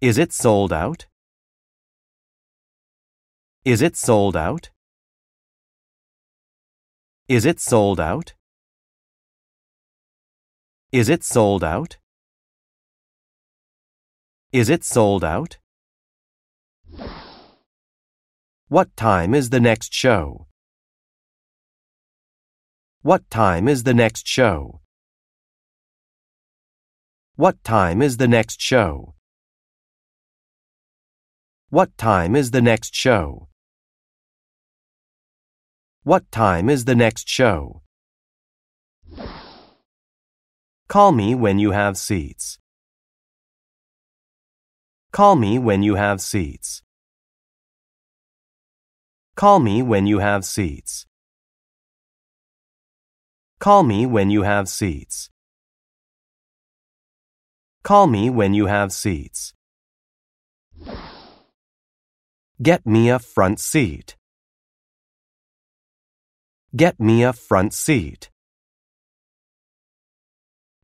Is it sold out? Is it sold out? Is it sold out? Is it sold out? Is it sold out? What time is the next show? What time is the next show? What time is the next show? What time is the next show? What time is the next show? Call me when you have seats. Call me when you have seats. Call me when you have seats. Call me when you have seats. Call me when you have seats. Get me a front seat. Get me a front seat.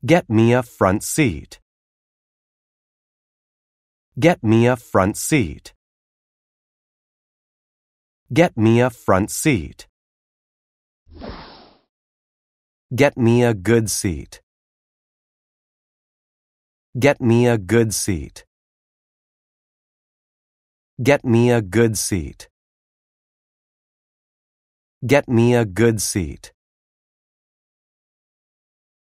Get me a front seat. Get me a front seat. Get me a front seat. Get me a good seat. Get me a good seat. Get me a good seat. Get me a good seat.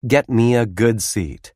Get me a good seat.